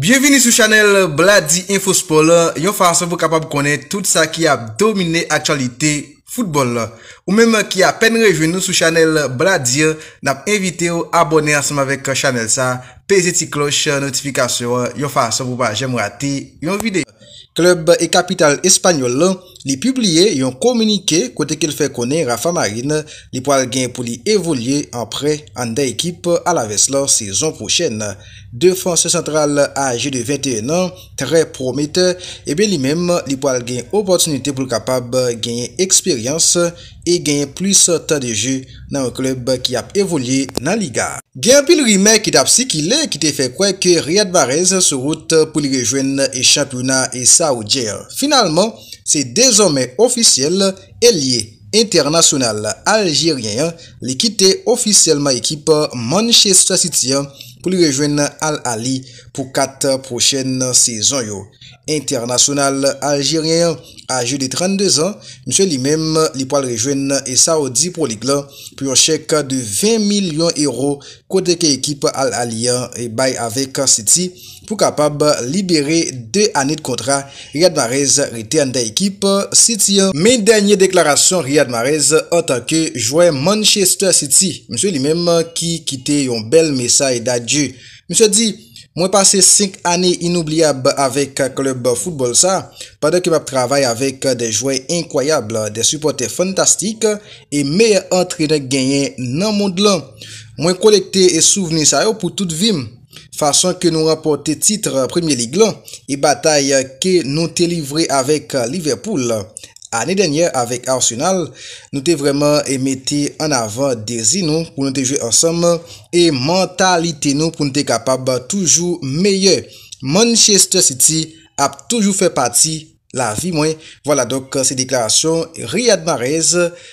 Bienveni sou chanel BLADI InfoSport Yon farsan vou kapab konen tout sa ki ap domine aktualite futbol Ou menman ki apen revenou sou chanel BLADI N ap evite ou abone asanm avek chanel sa Fese ti kloche, notifikasyon, yon fasa pou pa jem rate, yon videyo. Klub e Kapital Espanyol li publie yon komunike kote ke l fè konen Rafa Marine li pou al gen pou li evolye anpre an de ekip a la ves lor sezon pochene. Defon se sentral a aje de 21 an, tre promete, e ben li menm li pou al gen opotinite pou l kapab genye eksperyans e genye plus ta de ju nan klub ki ap evolye nan liga. Gen pil rime ki tap si ki le. Se ekite fe kwe ke Riyad Barrez sou route pou li rejwen e champouna e Saoudier. Finalman, se dezome ofisyele, Elie Internasyonal Algirien li kite ofisyele ma ekipe Manchester City pou li rejwen al Ali pou kat prochen sezon yo. Internasyonal aljiryen aje de 32 an, msye li mem li po al rejwen e saodi pou lig lan, pou yon chek de 20 milyon euro kote ke ekip al aliyan e bay avek an Siti, pou kapab libere 2 ane de kontra, Riyad Marez rete an da ekip Siti. Men denye deklarasyon Riyad Marez an tanke jwen Manchester City, msye li mem ki kite yon bel mesay da djou, msye di, Mwen pase 5 ane inoubliab avèk klèb foutbol sa, padè kèp ap travè avèk de jwè inkwoyab, de suportè fantastik, e meyè antrene genyen nan moun dlan. Mwen kolekte souveni sa yo pou tout vim, fason kè nou rapote titre Premier League lan, e batay kè nou telivre avèk Liverpool lan. Anè denye avèk Arsenal nou te vreman e mette an avan dezi nou pou nou te jwe ansamman e mentalite nou pou nou te kapab toujou meye. Manchester City ap toujou fè pati la vi mwen. Vola dok euh, se deklarasyon Riyad Mahrez.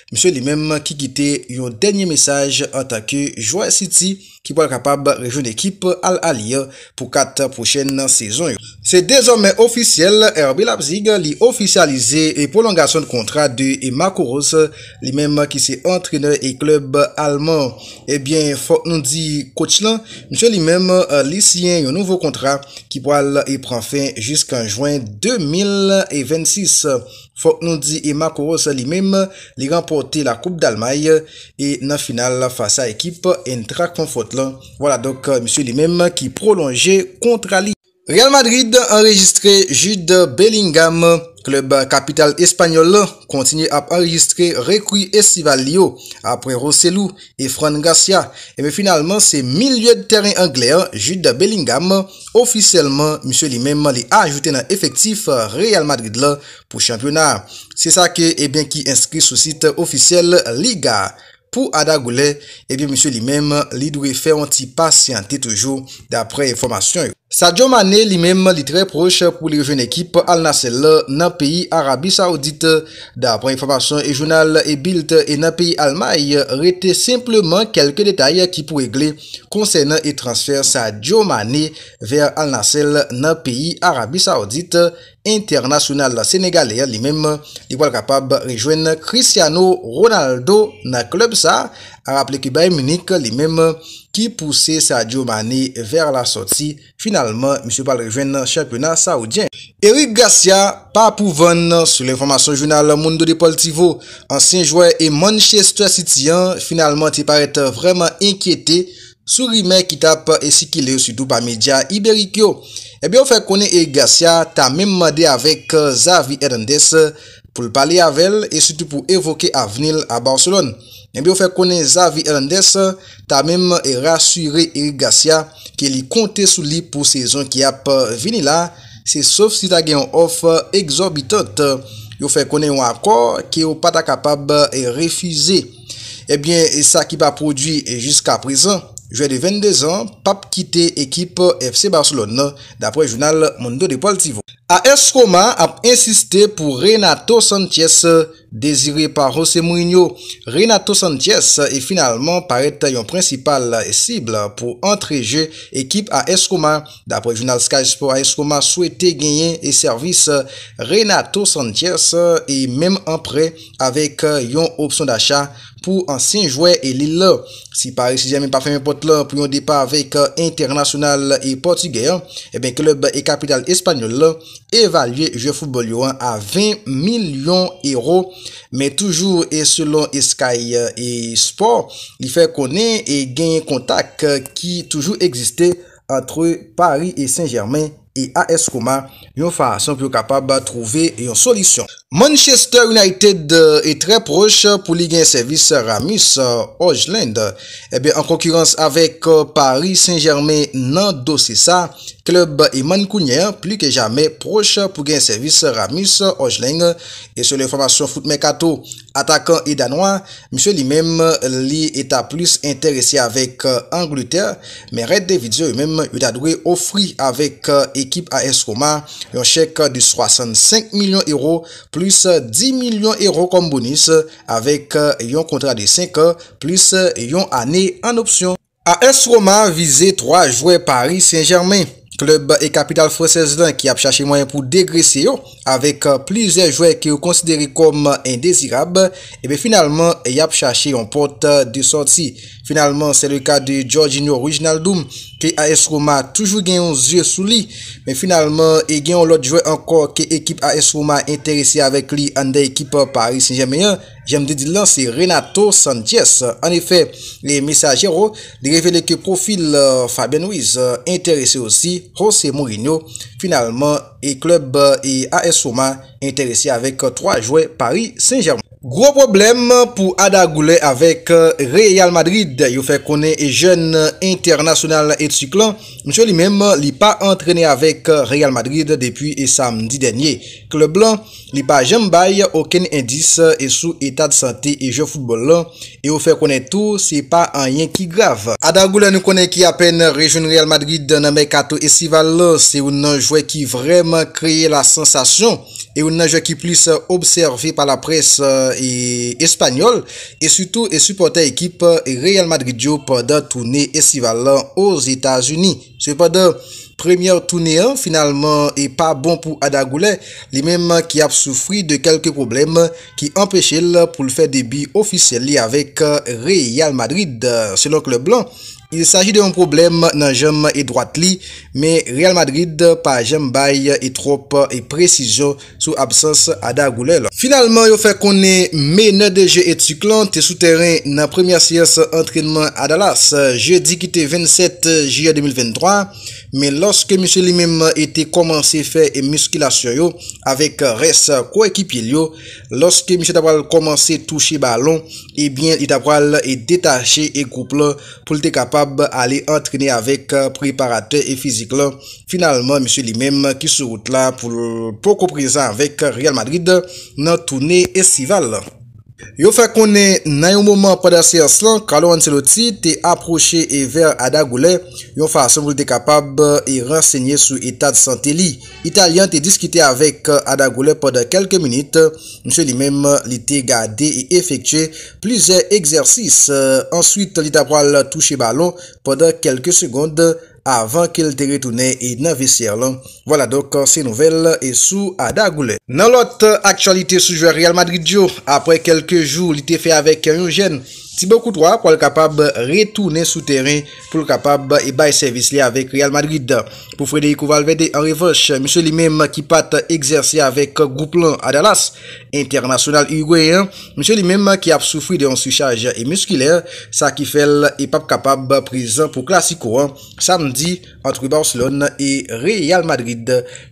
Mse li menm ki kite yon denye mesaj an takè Joy City. ki pou al kapab rejoun ekip al alia pou kat pou chen sezon yo. Se dezomen ofisyel, Erbilabzig li ofisyalize e polongasyon kontra de Ema Kouros, li menm ki se antreneur e klub alman. Ebyen, fok nou di kouchlan, msè li menm euh, lisyen yo nouvo kontra ki pou al e pran fin jisk an jwen 2026. Foknoudi e Makoros li mem li rempote la Koupe d'Almaï e nan final fasa ekip entrak kon fote lan. Vola dok, euh, monsi li mem ki prolonje kontra li. Real Madrid enregistre jude Bellingham. Klub Kapital Espanyol kontinye ap enregistre Rekoui Estivalio apre Rosselou e Fran Gassia. Ebe finalman se milieu teren Anglèan, Jude Bellingham, ofisèlman msè li mèm li ajoute nan efektif Real Madrid la pou chanpionat. Se sa ke ebe eh ki inskri sou site ofisèl Liga pou Adagoulè, ebe eh msè li mèm li dwe fè onti pasyante toujou dapre informasyon yo. Sa Djo Mane li mem li tre proche pou li rejwen ekip al nasel nan peyi Arabi Saoudite. Da apren informasyon e jounal e Bilt e nan peyi Almay rete simplement kelke detay ki pou egle konsen e transfer sa Djo Mane ver al nasel nan peyi Arabi Saoudite. Internasyonal Senegalè li mem li wale kapab rejwen Cristiano Ronaldo nan klub sa. A rappele ki baye Munich li mem... ki pouse sa Djo Mane ver la soti finalman M. Balrejwen chakwenan saoudyen. Eric Garcia, pa pouvan sou l'informasyon jounal Mundo de Poltivo, ansenjouè e Manchester City an, finalman te parete vreman enkyete sou rimè ki ta pa esikile ou soudou pa media iberikyo. Ebyon fè konen Eric Garcia, ta memmade avek euh, Xavi Hernandez, pou l pali avel e suti pou evoke avenil a Barcelon. Eh en bi ou fe konen Xavier Hernandez, ta mem rasyure Eric Garcia, ke li konte sou li pou sezon ki ap vini la, se sof si ta gen of exorbitant, ou fe konen wakor ki ou pata kapab refize. Ebyen, eh sa ki pa produi jiska prezant, Jouè de 22 an, pape kite ekip FC Barcelone d'apre jounal Mundo de Paltivo. A Eskoma ap insistè pou Renato Santies, dezirè par José Mourinho. Renato Santies e finalman parete yon prinsipal sible pou entreje ekip a Eskoma. D'apre jounal Sky Sport, a Eskoma souwete genyen e servis Renato Santies e mem apre avèk yon opsyon d'achat Pou ansenjouè elilè, si Paris si jèmè pa fè mè pot lè pou yon depa avèk euh, international et portugè, e ben klèb et kapital espanyol lè, evalye jouè foupol yoan a 20 milyon euro. Mè toujouè selon Sky euh, Sports, li fè konè e genye kontak ki euh, toujouè egzistè antre Paris et Saint-Germain. E a eskouman yon fasan pou kapab trouve yon solisyon. Manchester United e euh, tre proche pou li gen servis Ramis euh, Hojland. Ebe eh en konkurans avek euh, Paris Saint-Germain Nando Sessa. Klub Iman Kounier pli ke jame proche pou gen servis Ramis Hojland. E se l'informasyon fout Mekato. Atakan e danwa, miswe li mem li eta plus interese avèk euh, Angleterre. Men red euh, de video e mem yon adwe ofri avèk ekip AS Roma yon chèk de 65 milyon euro plus 10 milyon euro kom bonus avèk yon kontra de 5 plus yon anè an opsyon. AS Roma vize 3 jouè Paris Saint-Germain. Club et capitale française qui a cherché moyen pour dégraisser avec euh, plusieurs joueurs qui ont considéré comme indésirables. Et bien finalement, il a cherché un porte de sortie. Finalement, c'est le cas de Giorgino Doom qui AS Roma toujours gagné aux yeux sous lui. Mais finalement, il y l'autre joueur encore que équipe AS Roma intéressée intéressé avec lui en équipe euh, Paris Saint-Germain. J'aime dire là, c'est Renato Sanchez. En effet, les messagers ont oh, révélé que profil euh, Fabien Ruiz intéressé aussi José Mourinho. Finalement, et club euh, et AS Roma intéressé avec euh, trois joueurs Paris Saint-Germain. Gro problem pou Ada Goulet avèk euh, Real Madrid. Yo fè konè jèn international etiklan. Mchè li mèm li pa antrenè avèk Real Madrid depi euh, et samdi denye. Klub lan li pa jèm bay, oken indis et sou etat de santè et jèm foutbol lan. Yo fè konè tou, se pa an yèn ki grav. Ada Goulet nou konè ki apèn rejoun Real Madrid nan Mekato et Sivalo. Se ou nan jouè ki vreman kreye la sensasyon. et un nage qui plus euh, observé par la presse euh, espagnole et surtout et supporter équipe euh, Real Madrid pendant tournée estivale aux États-Unis. Cependant, première tournée hein, finalement est pas bon pour Adagoulet, lui-même qui a souffert de quelques problèmes qui empêchaient pour le faire début officiellement avec Real Madrid selon le blanc. il saji de yon problem nan jem e droit li, me Real Madrid pa jem baye e trop e precizo sou absens a Dagoulel. Finalman yo fe konen mena de je etiklan te souteren nan premia siyes entrenman a Dallas, je di ki te 27 juye 2023, me loske M. Limem ete komansi fe e muskila syo yo, avek res kwa ekipi yo, loske M. Tabral komansi touche balon, e eh bien, i Tabral detache e kouple pou te kapa a li antrene avek euh, preparate e fizik la. Finalman, ms. Li Mem ki sou route la pou pokopriza avek Real Madrid nan toune estival. Yon fè konè nan yon mouman poda si yon slan, kalou anse loti, te aproche e ver Adagoule, yon fè asemble te kapab e rasegne sou etat santeli. Italian te diskite avek Adagoule poda kelke minute, mouche li menm li te gade e efekche plize egzersis. Answit li tapwal touche balon poda kelke segonde. avan ke l teretounen e 9 eser lan. Vola dok kan se nouvel e sou a dagoulen. Nan lot, aksyon li te soujou a Real Madrid yo. Apre kelke jou li te fe avek yon jen. Sibokou 3 pou al kapab retoune sou teren pou al kapab e baye servis li avèk Real Madrid. Pou Frede Kouvalvede an revanche, msè li mèm ki pat egzersi avèk Gouplon Adalas, Internasyonal Uruguayen, msè li mèm ki ap soufri de ansu chaje emuskiler, sa ki fel e pap kapab prizant pou Klasikouan, samdi. antre Barcelon e Real Madrid.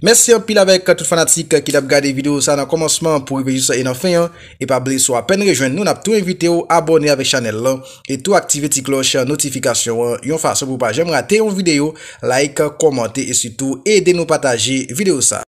Mersi yon pil avek tout fanatik ki tap gade video sa nan komanseman pou ibejise sa enan fin yon. E pa blesou apen rejwen nou nap tou invite ou abone avek chanel lan e tou aktive ti kloche notifikasyon yon fasyon pou pa. Jem rate yon video, like, komante et sitou eden nou pataje video sa.